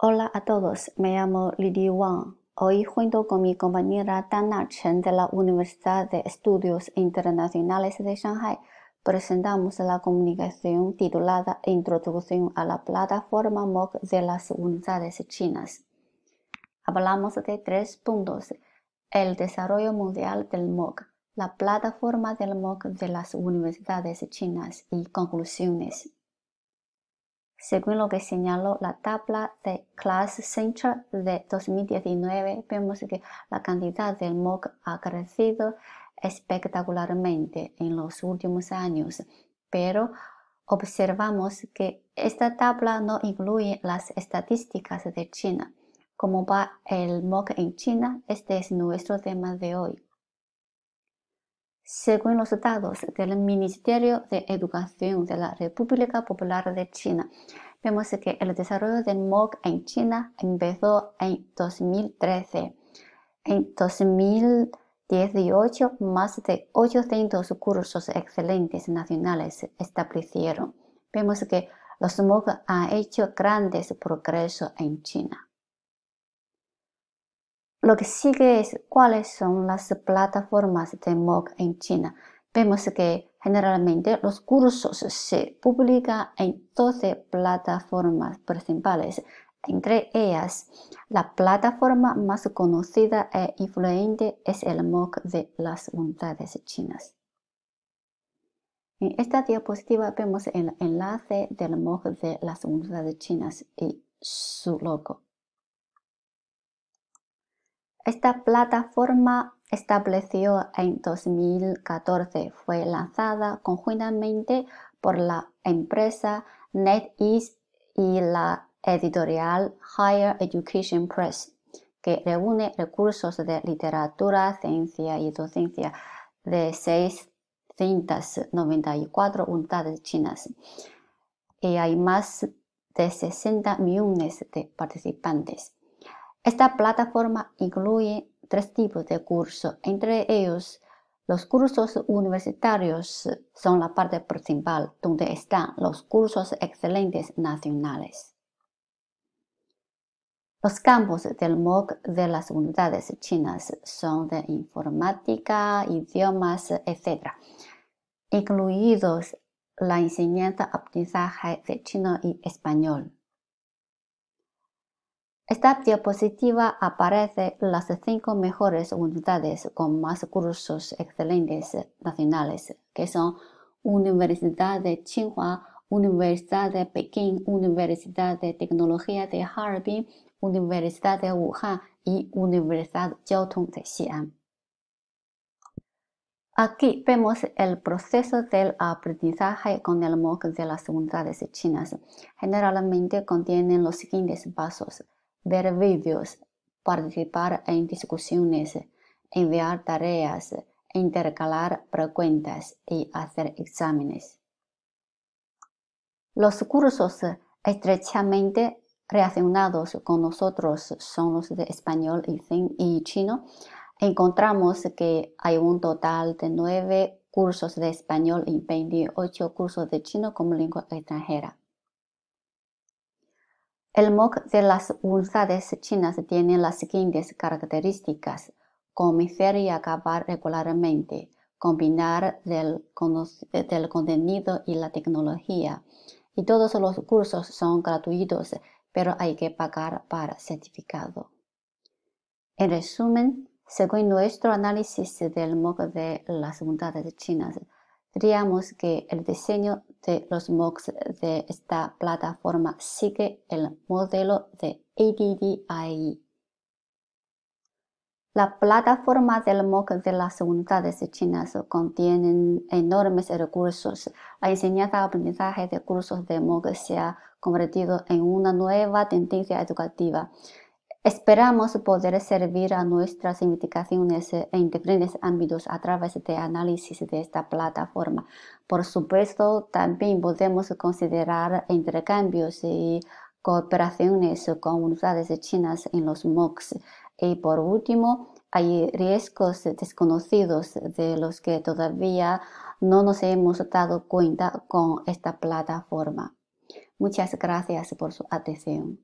Hola a todos, me llamo Lili Wang. Hoy, junto con mi compañera Tan Chen de la Universidad de Estudios Internacionales de Shanghai, presentamos la comunicación titulada Introducción a la plataforma MOOC de las unidades chinas. Hablamos de tres puntos. El desarrollo mundial del MOOC, la plataforma del MOOC de las universidades chinas y conclusiones. Según lo que señaló la tabla de Class Central de 2019, vemos que la cantidad del MOOC ha crecido espectacularmente en los últimos años, pero observamos que esta tabla no incluye las estadísticas de China. Como va el MOOC en China? Este es nuestro tema de hoy según los datos del Ministerio de Educación de la República Popular de China, vemos que el desarrollo del MOOC en China empezó en 2013. En 2018, más de 800 cursos excelentes nacionales establecieron. Vemos que los MOOC han hecho grandes progresos en China. Lo que sigue es cuáles son las plataformas de MOOC en China. Vemos que generalmente los cursos se publican en 12 plataformas principales. Entre ellas, la plataforma más conocida e influyente es el MOOC de las unidades chinas. En esta diapositiva vemos el enlace del MOOC de las unidades chinas y su logo. Esta plataforma estableció en 2014 fue lanzada conjuntamente por la empresa NetEase y la editorial Higher Education Press, que reúne recursos de literatura, ciencia y docencia de 694 unidades chinas. Y hay más de 60 millones de participantes. Esta plataforma incluye tres tipos de cursos, entre ellos los cursos universitarios son la parte principal donde están los cursos excelentes nacionales. Los campos del MOOC de las unidades chinas son de informática, idiomas, etc., incluidos la enseñanza aprendizaje de chino y español. Esta diapositiva aparece las cinco mejores unidades con más cursos excelentes nacionales, que son Universidad de Tsinghua, Universidad de Pekín, Universidad de Tecnología de Harbin, Universidad de Wuhan y Universidad Jiao Tong de Xi'an. Aquí vemos el proceso del aprendizaje con el MOOC de las unidades chinas. Generalmente contienen los siguientes pasos ver vídeos, participar en discusiones, enviar tareas, e intercalar preguntas y hacer exámenes. Los cursos estrechamente relacionados con nosotros son los de español y chino. Encontramos que hay un total de nueve cursos de español y 28 cursos de chino como lengua extranjera. El MOOC de las unidades chinas tiene las siguientes características. Comenzar y acabar regularmente. Combinar del, del contenido y la tecnología. Y todos los cursos son gratuitos, pero hay que pagar para certificado. En resumen, según nuestro análisis del MOOC de las unidades chinas, diríamos que el diseño de los MOOCs de esta plataforma sigue el modelo de ADDI. E. La plataforma del MOOC de las unidades chinas contiene enormes recursos. La enseñanza-aprendizaje de cursos de MOOC se ha convertido en una nueva tendencia educativa Esperamos poder servir a nuestras investigaciones en diferentes ámbitos a través de análisis de esta plataforma. Por supuesto, también podemos considerar intercambios y cooperaciones con unidades chinas en los MOOCs. Y por último, hay riesgos desconocidos de los que todavía no nos hemos dado cuenta con esta plataforma. Muchas gracias por su atención.